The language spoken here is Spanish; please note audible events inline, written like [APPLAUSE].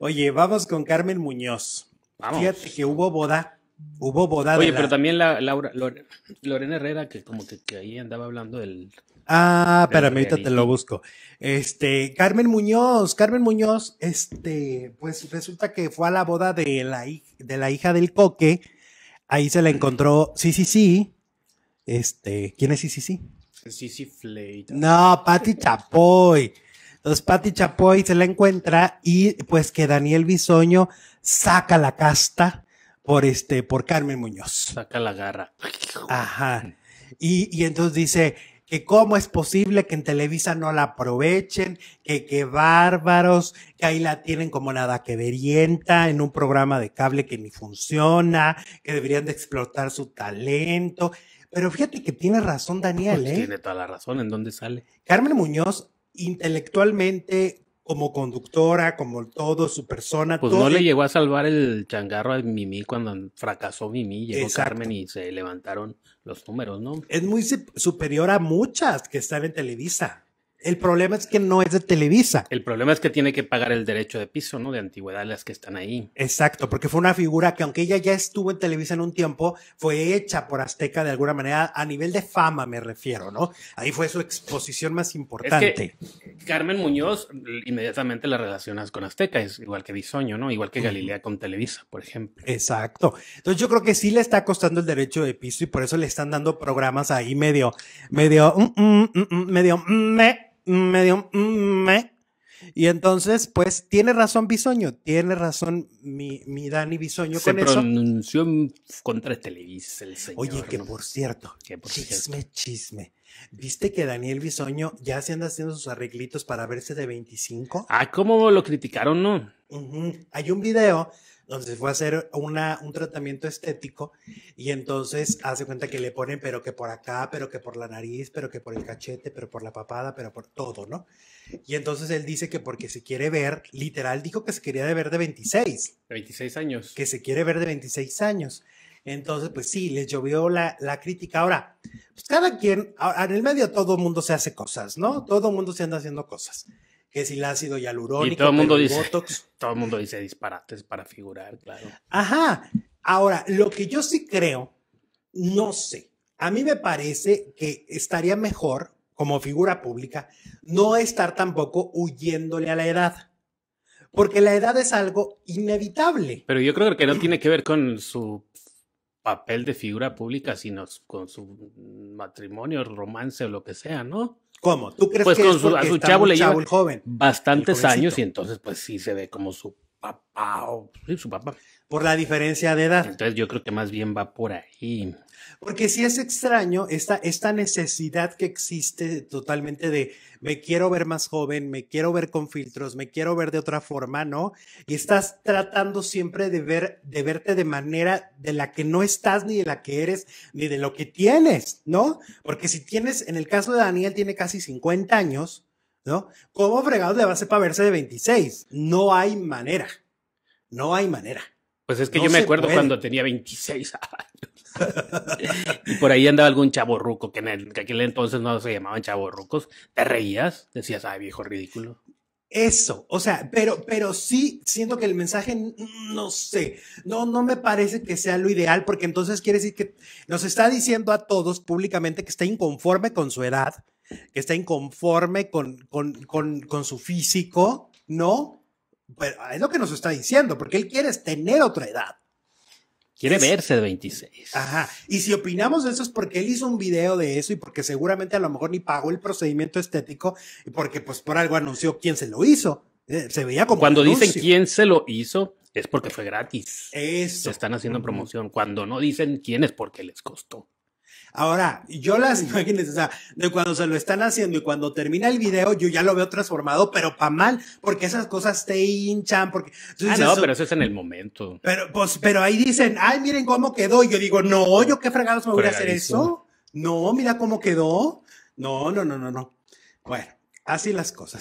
Oye, vamos con Carmen Muñoz. Fíjate que hubo boda. Hubo boda. Oye, pero también la, Laura, Lorena Herrera, que como que, ahí andaba hablando del. Ah, espérame, ahorita te lo busco. Este, Carmen Muñoz, Carmen Muñoz, este, pues resulta que fue a la boda de la, de la hija del coque. Ahí se la encontró, sí, sí, sí. Este, ¿quién es sí, sí, sí? Sí, sí, Fleita. No, Pati Chapoy. Entonces Patti Chapoy se la encuentra y pues que Daniel Bisoño saca la casta por este, por Carmen Muñoz. Saca la garra. Ajá. Y, entonces dice, que cómo es posible que en Televisa no la aprovechen, que qué bárbaros, que ahí la tienen como nada que verienta en un programa de cable que ni funciona, que deberían de explotar su talento. Pero fíjate que tiene razón Daniel, pues ¿eh? Tiene toda la razón, ¿en dónde sale? Carmen Muñoz intelectualmente, como conductora, como todo, su persona. Pues no le llegó a salvar el changarro a Mimi cuando fracasó Mimi, llegó Carmen y se levantaron los números, ¿no? Es muy superior a muchas que están en Televisa. El problema es que no es de Televisa. El problema es que tiene que pagar el derecho de piso, ¿no? De antigüedad las que están ahí. Exacto, porque fue una figura que aunque ella ya estuvo en Televisa en un tiempo, fue hecha por Azteca de alguna manera, a nivel de fama me refiero, ¿no? Ahí fue su exposición más importante. Carmen Muñoz inmediatamente la relacionas con Azteca, es igual que Bisoño, ¿no? Igual que Galilea con Televisa, por ejemplo. Exacto. Entonces yo creo que sí le está costando el derecho de piso y por eso le están dando programas ahí medio, medio, mm, mm, mm, medio, medio, me medio me. Y entonces, pues, tiene razón Bisoño, tiene razón mi, Dani Bisoño con eso. Se pronunció contra Televisa el señor. Oye, que por cierto, chisme, chisme. ¿Viste que Daniel Bisoño ya se anda haciendo sus arreglitos para verse de 25? Ah, ¿cómo lo criticaron, no? Hay un video donde se fue a hacer una, un tratamiento estético y entonces hace cuenta que le ponen pero que por acá, pero que por la nariz, pero que por el cachete, pero por la papada, pero por todo, ¿no? Y entonces él dice que porque se quiere ver, literal dijo que se quería ver de 26. De 26 años. Que se quiere ver de 26 años. Entonces, pues sí, les llovió la, la crítica. Ahora, pues, cada quien, en el medio todo el mundo se hace cosas, ¿no? Todo el mundo se anda haciendo cosas. Que si el ácido hialurónico, y todo el mundo dice, botox. [LAUGHS] Todo el mundo dice disparates para figurar, claro. Ajá. Ahora, lo que yo sí creo, no sé. A mí me parece que estaría mejor, como figura pública, no estar tampoco huyéndole a la edad. Porque la edad es algo inevitable. Pero yo creo que no tiene que ver con su papel de figura pública, sino con su matrimonio, romance o lo que sea, ¿no? ¿Cómo? ¿Tú crees pues que con su, a su chavo le lleva joven, bastantes años y entonces pues sí se ve como su papá o sí, su papá. Por la diferencia de edad. Entonces yo creo que más bien va por ahí. Porque si es extraño esta, esta necesidad que existe totalmente de me quiero ver más joven, me quiero ver con filtros, me quiero ver de otra forma, ¿no? Y estás tratando siempre de, ver, de verte de manera de la que no estás, ni de la que eres, ni de lo que tienes, ¿no? Porque si tienes, en el caso de Daniel, tiene casi 50 años, ¿no? ¿Cómo fregado le va a ser para verse de 26? No hay manera. No hay manera. Pues es que yo me acuerdo cuando tenía 26 años. y por ahí andaba algún chavo ruco, que en, aquel entonces no se llamaban chavo rucos. Te reías, decías, ay, viejo ridículo. Eso, o sea, pero, pero sí siento que el mensaje, no sé, no, no me parece que sea lo ideal, porque entonces quiere decir que nos está diciendo a todos públicamente que está inconforme con su edad, que está inconforme con, con, con su físico, ¿no? es lo que nos está diciendo, porque él quiere tener otra edad. Quiere verse de 26. Ajá. Y si opinamos de eso es porque él hizo un video de eso y porque seguramente a lo mejor ni pagó el procedimiento estético y porque pues por algo anunció quién se lo hizo. Eh, se veía como... Cuando dicen quién se lo hizo es porque fue gratis. Eso. Se están haciendo promoción. Cuando no dicen quién es porque les costó. Ahora, yo las imágenes, o sea, de cuando se lo están haciendo y cuando termina el video, yo ya lo veo transformado, pero pa' mal, porque esas cosas te hinchan, porque... Ah, no, pero eso es en el momento. Pero, pues, pero ahí dicen, ay, miren cómo quedó. Y yo digo, no, yo qué fregados me voy a hacer eso. No, mira cómo quedó. No, no, no, no, no. Bueno, así las cosas.